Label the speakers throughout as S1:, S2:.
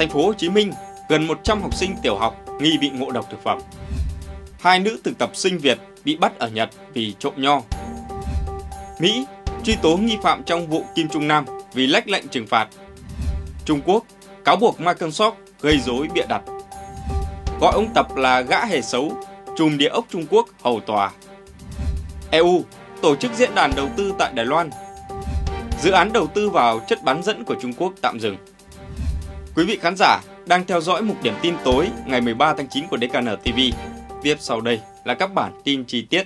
S1: thành phố Hồ Chí Minh, gần 100 học sinh tiểu học nghi bị ngộ độc thực phẩm. Hai nữ thực tập sinh Việt bị bắt ở Nhật vì trộm nho. Mỹ truy tố nghi phạm trong vụ Kim Trung Nam vì lách lệnh trừng phạt. Trung Quốc cáo buộc Microsoft gây dối bịa đặt. Gọi ông Tập là gã hề xấu, trùm địa ốc Trung Quốc hầu tòa. EU tổ chức diễn đàn đầu tư tại Đài Loan. Dự án đầu tư vào chất bán dẫn của Trung Quốc tạm dừng. Quý vị khán giả đang theo dõi mục điểm tin tối ngày 13 tháng 9 của DKN TV. Tiếp sau đây là các bản tin chi tiết.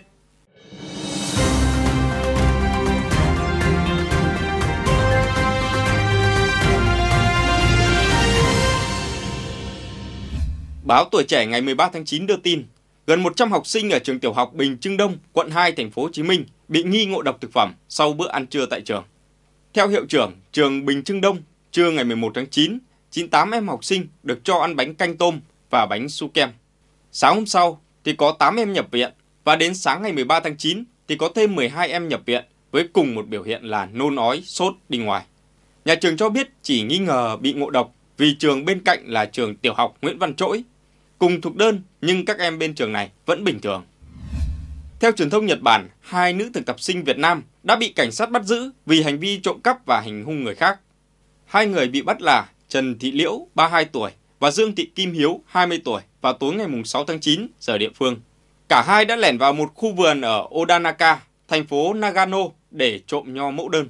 S1: Báo Tuổi Trẻ ngày 13 tháng 9 đưa tin, gần 100 học sinh ở trường tiểu học Bình Trưng Đông, quận 2, thành phố Hồ Chí Minh bị nghi ngộ độc thực phẩm sau bữa ăn trưa tại trường. Theo hiệu trưởng trường Bình Trưng Đông, trưa ngày 11 tháng 9, 98 em học sinh được cho ăn bánh canh tôm và bánh su kem. Sáng hôm sau thì có 8 em nhập viện và đến sáng ngày 13 tháng 9 thì có thêm 12 em nhập viện với cùng một biểu hiện là nôn ói, sốt đi ngoài. Nhà trường cho biết chỉ nghi ngờ bị ngộ độc vì trường bên cạnh là trường tiểu học Nguyễn Văn Trỗi. Cùng thuộc đơn nhưng các em bên trường này vẫn bình thường. Theo truyền thông Nhật Bản, hai nữ thực tập sinh Việt Nam đã bị cảnh sát bắt giữ vì hành vi trộm cắp và hành hung người khác. Hai người bị bắt là Trần Thị Liễu 32 tuổi và Dương Thị Kim Hiếu 20 tuổi vào tối ngày 6 tháng 9 giờ địa phương. Cả hai đã lẻn vào một khu vườn ở Odanaka, thành phố Nagano để trộm nho mẫu đơn.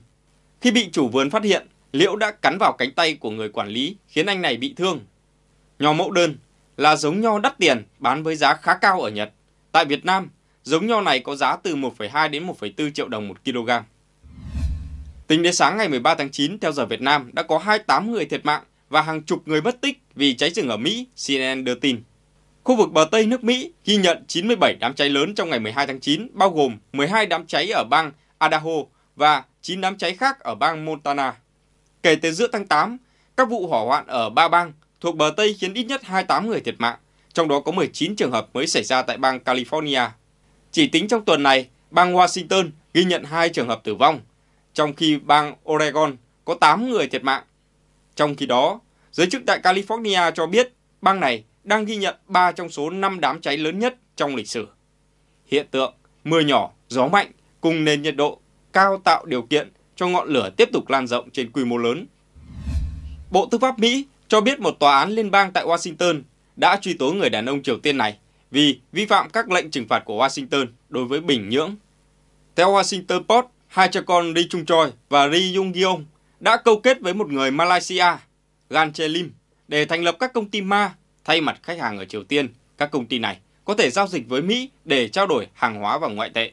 S1: Khi bị chủ vườn phát hiện, Liễu đã cắn vào cánh tay của người quản lý khiến anh này bị thương. Nho mẫu đơn là giống nho đắt tiền bán với giá khá cao ở Nhật. Tại Việt Nam, giống nho này có giá từ 1,2 đến 1,4 triệu đồng một kg. Tính đến sáng ngày 13 tháng 9 theo giờ Việt Nam đã có 28 người thiệt mạng và hàng chục người mất tích vì cháy rừng ở Mỹ, CNN đưa tin. Khu vực bờ Tây nước Mỹ ghi nhận 97 đám cháy lớn trong ngày 12 tháng 9, bao gồm 12 đám cháy ở bang Idaho và 9 đám cháy khác ở bang Montana. Kể từ giữa tháng 8, các vụ hỏa hoạn ở ba bang thuộc bờ Tây khiến ít nhất 28 người thiệt mạng, trong đó có 19 trường hợp mới xảy ra tại bang California. Chỉ tính trong tuần này, bang Washington ghi nhận 2 trường hợp tử vong, trong khi bang Oregon có 8 người thiệt mạng. Trong khi đó, Giới chức tại California cho biết bang này đang ghi nhận 3 trong số 5 đám cháy lớn nhất trong lịch sử. Hiện tượng mưa nhỏ, gió mạnh cùng nền nhiệt độ cao tạo điều kiện cho ngọn lửa tiếp tục lan rộng trên quy mô lớn. Bộ Tư pháp Mỹ cho biết một tòa án liên bang tại Washington đã truy tố người đàn ông Triều Tiên này vì vi phạm các lệnh trừng phạt của Washington đối với Bình Nhưỡng. Theo Washington Post, hai cha con Ri Chung Choi và Ri Yung Giong đã câu kết với một người Malaysia Gan Chelim để thành lập các công ty ma thay mặt khách hàng ở Triều Tiên. Các công ty này có thể giao dịch với Mỹ để trao đổi hàng hóa và ngoại tệ.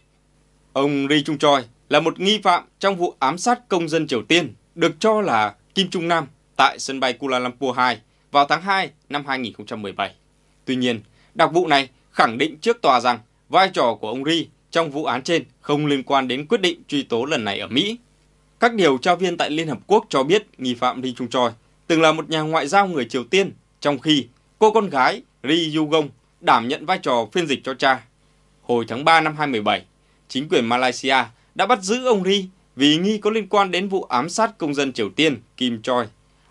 S1: Ông Ri Chung Choi là một nghi phạm trong vụ ám sát công dân Triều Tiên được cho là Kim Trung Nam tại sân bay Kuala Lumpur 2 vào tháng 2 năm 2017. Tuy nhiên, đặc vụ này khẳng định trước tòa rằng vai trò của ông Ri trong vụ án trên không liên quan đến quyết định truy tố lần này ở Mỹ. Các điều tra viên tại Liên Hợp Quốc cho biết nghi phạm Ri Chung Choi từng là một nhà ngoại giao người Triều Tiên, trong khi cô con gái Ri Yu Gong đảm nhận vai trò phiên dịch cho cha. Hồi tháng 3 năm 2017, chính quyền Malaysia đã bắt giữ ông Ri vì nghi có liên quan đến vụ ám sát công dân Triều Tiên Kim Choi.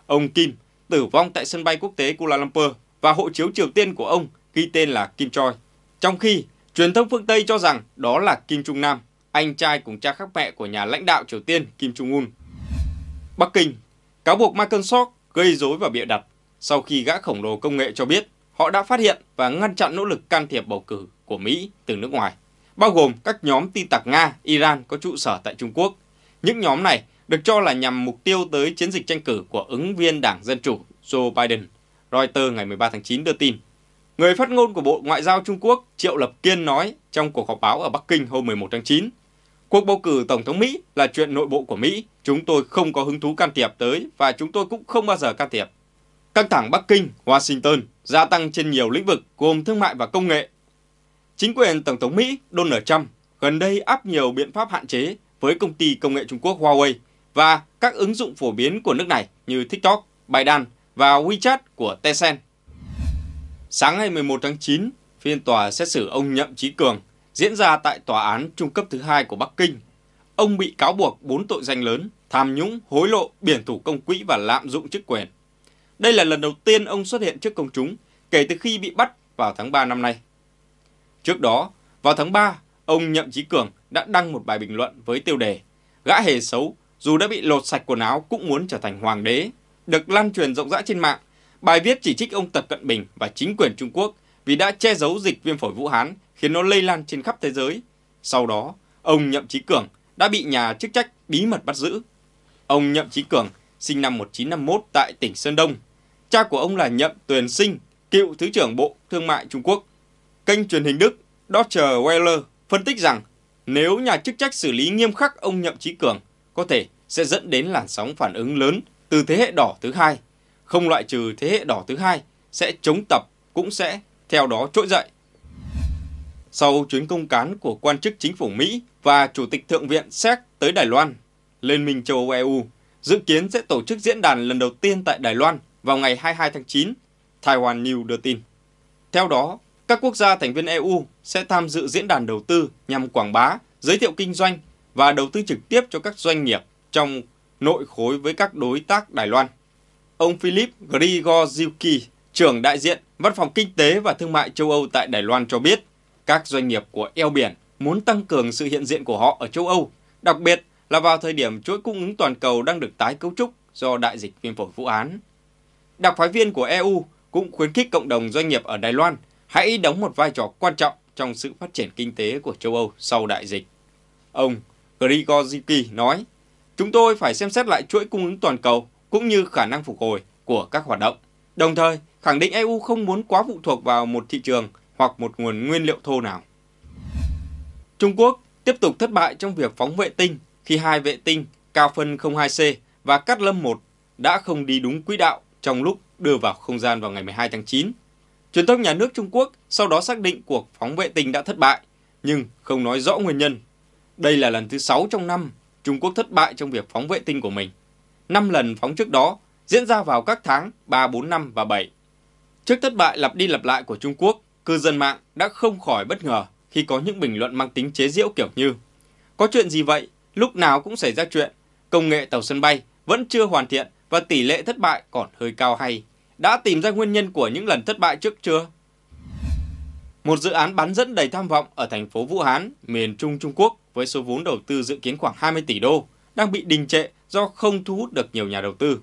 S1: Ông Kim tử vong tại sân bay quốc tế Kuala Lumpur và hộ chiếu Triều Tiên của ông ghi tên là Kim Choi. Trong khi, truyền thông phương Tây cho rằng đó là Kim Trung Nam, anh trai cùng cha khác mẹ của nhà lãnh đạo Triều Tiên Kim Jong-un. Bắc Kinh cáo buộc Microsoft gây dối và bịa đặt sau khi gã khổng lồ công nghệ cho biết họ đã phát hiện và ngăn chặn nỗ lực can thiệp bầu cử của Mỹ từ nước ngoài, bao gồm các nhóm tin tặc Nga, Iran có trụ sở tại Trung Quốc. Những nhóm này được cho là nhằm mục tiêu tới chiến dịch tranh cử của ứng viên Đảng Dân Chủ Joe Biden, Reuters ngày 13 tháng 9 đưa tin. Người phát ngôn của Bộ Ngoại giao Trung Quốc Triệu Lập Kiên nói trong cuộc họp báo ở Bắc Kinh hôm 11 tháng 9 Cuộc bầu cử Tổng thống Mỹ là chuyện nội bộ của Mỹ, chúng tôi không có hứng thú can thiệp tới và chúng tôi cũng không bao giờ can thiệp. Căng thẳng Bắc Kinh, Washington gia tăng trên nhiều lĩnh vực gồm thương mại và công nghệ. Chính quyền Tổng thống Mỹ Donald Trump gần đây áp nhiều biện pháp hạn chế với công ty công nghệ Trung Quốc Huawei và các ứng dụng phổ biến của nước này như TikTok, Baidu và WeChat của Tencent. Sáng ngày 11 tháng 9, phiên tòa xét xử ông Nhậm Chí Cường diễn ra tại Tòa án Trung cấp thứ hai của Bắc Kinh. Ông bị cáo buộc 4 tội danh lớn, tham nhũng, hối lộ, biển thủ công quỹ và lạm dụng chức quyền. Đây là lần đầu tiên ông xuất hiện trước công chúng kể từ khi bị bắt vào tháng 3 năm nay. Trước đó, vào tháng 3, ông Nhậm Chí Cường đã đăng một bài bình luận với tiêu đề Gã hề xấu, dù đã bị lột sạch quần áo cũng muốn trở thành hoàng đế, được lan truyền rộng rãi trên mạng. Bài viết chỉ trích ông Tập Cận Bình và chính quyền Trung Quốc vì đã che giấu dịch viêm phổi Vũ Hán khiến nó lây lan trên khắp thế giới. Sau đó, ông Nhậm Chí Cường đã bị nhà chức trách bí mật bắt giữ. Ông Nhậm Chí Cường sinh năm 1951 tại tỉnh Sơn Đông. Cha của ông là Nhậm Tuyền Sinh, cựu Thứ trưởng Bộ Thương mại Trung Quốc. Kênh truyền hình Đức Deutsche Welle phân tích rằng nếu nhà chức trách xử lý nghiêm khắc ông Nhậm Chí Cường, có thể sẽ dẫn đến làn sóng phản ứng lớn từ thế hệ đỏ thứ hai. Không loại trừ thế hệ đỏ thứ hai sẽ chống tập cũng sẽ theo đó trỗi dậy sau chuyến công cán của quan chức chính phủ Mỹ và Chủ tịch Thượng viện Séc tới Đài Loan. Liên minh châu Âu EU dự kiến sẽ tổ chức diễn đàn lần đầu tiên tại Đài Loan vào ngày 22 tháng 9, Taiwan News đưa tin. Theo đó, các quốc gia thành viên EU sẽ tham dự diễn đàn đầu tư nhằm quảng bá, giới thiệu kinh doanh và đầu tư trực tiếp cho các doanh nghiệp trong nội khối với các đối tác Đài Loan. Ông Philip Grigorzyuki, trưởng đại diện Văn phòng Kinh tế và Thương mại châu Âu tại Đài Loan cho biết, các doanh nghiệp của eo biển muốn tăng cường sự hiện diện của họ ở châu Âu, đặc biệt là vào thời điểm chuỗi cung ứng toàn cầu đang được tái cấu trúc do đại dịch viêm phổi Vũ án. Đặc phái viên của EU cũng khuyến khích cộng đồng doanh nghiệp ở Đài Loan hãy đóng một vai trò quan trọng trong sự phát triển kinh tế của châu Âu sau đại dịch. Ông Grigorzyki nói, chúng tôi phải xem xét lại chuỗi cung ứng toàn cầu cũng như khả năng phục hồi của các hoạt động. Đồng thời, khẳng định EU không muốn quá phụ thuộc vào một thị trường hoặc một nguồn nguyên liệu thô nào. Trung Quốc tiếp tục thất bại trong việc phóng vệ tinh khi hai vệ tinh Cao Phân 02C và cắt Lâm 1 đã không đi đúng quỹ đạo trong lúc đưa vào không gian vào ngày 12 tháng 9. Truyền thông nhà nước Trung Quốc sau đó xác định cuộc phóng vệ tinh đã thất bại, nhưng không nói rõ nguyên nhân. Đây là lần thứ 6 trong năm Trung Quốc thất bại trong việc phóng vệ tinh của mình. 5 lần phóng trước đó diễn ra vào các tháng 3, 4, 5 và 7. Trước thất bại lặp đi lặp lại của Trung Quốc, cư dân mạng đã không khỏi bất ngờ khi có những bình luận mang tính chế giễu kiểu như Có chuyện gì vậy? Lúc nào cũng xảy ra chuyện. Công nghệ tàu sân bay vẫn chưa hoàn thiện và tỷ lệ thất bại còn hơi cao hay. Đã tìm ra nguyên nhân của những lần thất bại trước chưa? Một dự án bán dẫn đầy tham vọng ở thành phố Vũ Hán, miền Trung Trung Quốc với số vốn đầu tư dự kiến khoảng 20 tỷ đô đang bị đình trệ do không thu hút được nhiều nhà đầu tư.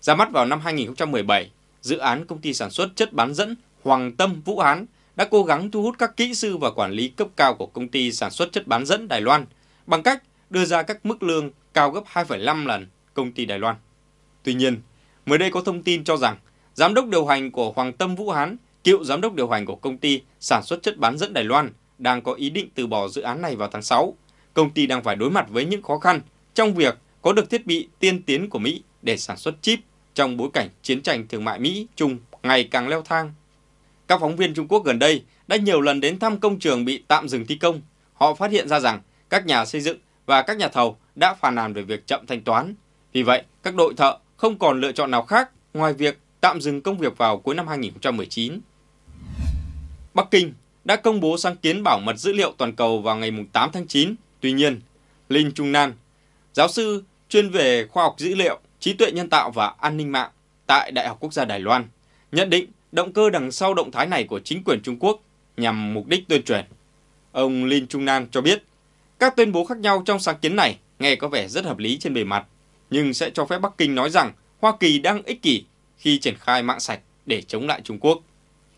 S1: Ra mắt vào năm 2017, dự án công ty sản xuất chất bán dẫn Hoàng Tâm Vũ Hán đã cố gắng thu hút các kỹ sư và quản lý cấp cao của công ty sản xuất chất bán dẫn Đài Loan bằng cách đưa ra các mức lương cao gấp 2,5 lần công ty Đài Loan. Tuy nhiên, mới đây có thông tin cho rằng giám đốc điều hành của Hoàng Tâm Vũ Hán, cựu giám đốc điều hành của công ty sản xuất chất bán dẫn Đài Loan, đang có ý định từ bỏ dự án này vào tháng 6. Công ty đang phải đối mặt với những khó khăn trong việc có được thiết bị tiên tiến của Mỹ để sản xuất chip trong bối cảnh chiến tranh thương mại Mỹ-Trung ngày càng leo thang các phóng viên Trung Quốc gần đây đã nhiều lần đến thăm công trường bị tạm dừng thi công. Họ phát hiện ra rằng các nhà xây dựng và các nhà thầu đã phàn nàn về việc chậm thanh toán. Vì vậy, các đội thợ không còn lựa chọn nào khác ngoài việc tạm dừng công việc vào cuối năm 2019. Bắc Kinh đã công bố sáng kiến bảo mật dữ liệu toàn cầu vào ngày 8 tháng 9. Tuy nhiên, Lin Trung Nan, giáo sư chuyên về khoa học dữ liệu, trí tuệ nhân tạo và an ninh mạng tại Đại học Quốc gia Đài Loan, nhận định động cơ đằng sau động thái này của chính quyền Trung Quốc nhằm mục đích tuyên truyền. Ông Lin Trung Nam cho biết, các tuyên bố khác nhau trong sáng kiến này nghe có vẻ rất hợp lý trên bề mặt, nhưng sẽ cho phép Bắc Kinh nói rằng Hoa Kỳ đang ích kỷ khi triển khai mạng sạch để chống lại Trung Quốc.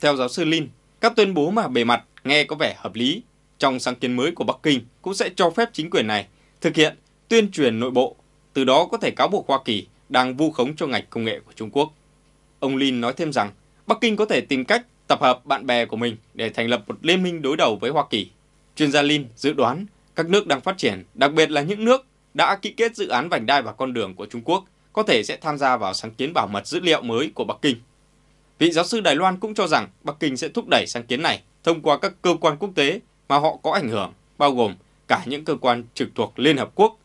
S1: Theo giáo sư Lin, các tuyên bố mà bề mặt nghe có vẻ hợp lý trong sáng kiến mới của Bắc Kinh cũng sẽ cho phép chính quyền này thực hiện tuyên truyền nội bộ, từ đó có thể cáo buộc Hoa Kỳ đang vu khống cho ngành công nghệ của Trung Quốc. Ông Lin nói thêm rằng, Bắc Kinh có thể tìm cách tập hợp bạn bè của mình để thành lập một liên minh đối đầu với Hoa Kỳ. Chuyên gia Lin dự đoán các nước đang phát triển, đặc biệt là những nước đã ký kết dự án vành đai và con đường của Trung Quốc, có thể sẽ tham gia vào sáng kiến bảo mật dữ liệu mới của Bắc Kinh. Vị giáo sư Đài Loan cũng cho rằng Bắc Kinh sẽ thúc đẩy sáng kiến này thông qua các cơ quan quốc tế mà họ có ảnh hưởng, bao gồm cả những cơ quan trực thuộc Liên Hợp Quốc.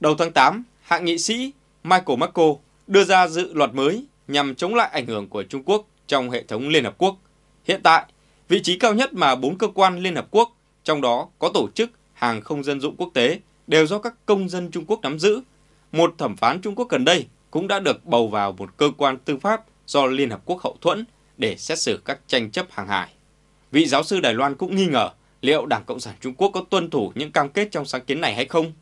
S1: Đầu tháng 8, hạ nghị sĩ Michael Marco đưa ra dự luật mới nhằm chống lại ảnh hưởng của Trung Quốc trong hệ thống Liên Hợp Quốc. Hiện tại, vị trí cao nhất mà bốn cơ quan Liên Hợp Quốc, trong đó có tổ chức hàng không dân dụng quốc tế, đều do các công dân Trung Quốc nắm giữ. Một thẩm phán Trung Quốc gần đây cũng đã được bầu vào một cơ quan tư pháp do Liên Hợp Quốc hậu thuẫn để xét xử các tranh chấp hàng hải. Vị giáo sư Đài Loan cũng nghi ngờ liệu Đảng Cộng sản Trung Quốc có tuân thủ những cam kết trong sáng kiến này hay không.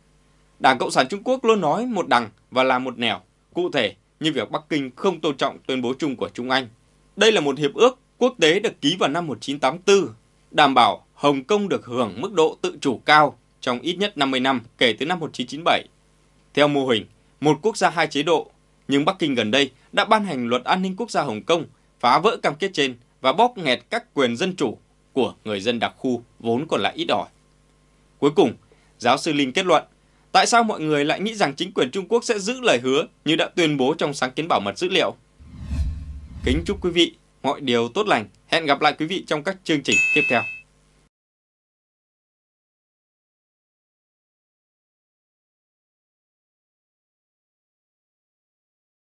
S1: Đảng Cộng sản Trung Quốc luôn nói một đằng và làm một nẻo, cụ thể như việc Bắc Kinh không tôn trọng tuyên bố chung của Trung Anh đây là một hiệp ước quốc tế được ký vào năm 1984, đảm bảo Hồng Kông được hưởng mức độ tự chủ cao trong ít nhất 50 năm kể từ năm 1997. Theo mô hình, một quốc gia hai chế độ, nhưng Bắc Kinh gần đây đã ban hành luật an ninh quốc gia Hồng Kông, phá vỡ cam kết trên và bóp nghẹt các quyền dân chủ của người dân đặc khu vốn còn lại ít ỏi. Cuối cùng, giáo sư Linh kết luận, tại sao mọi người lại nghĩ rằng chính quyền Trung Quốc sẽ giữ lời hứa như đã tuyên bố trong sáng kiến bảo mật dữ liệu? Kính chúc quý vị mọi điều tốt lành. Hẹn gặp lại quý vị trong các chương trình tiếp theo.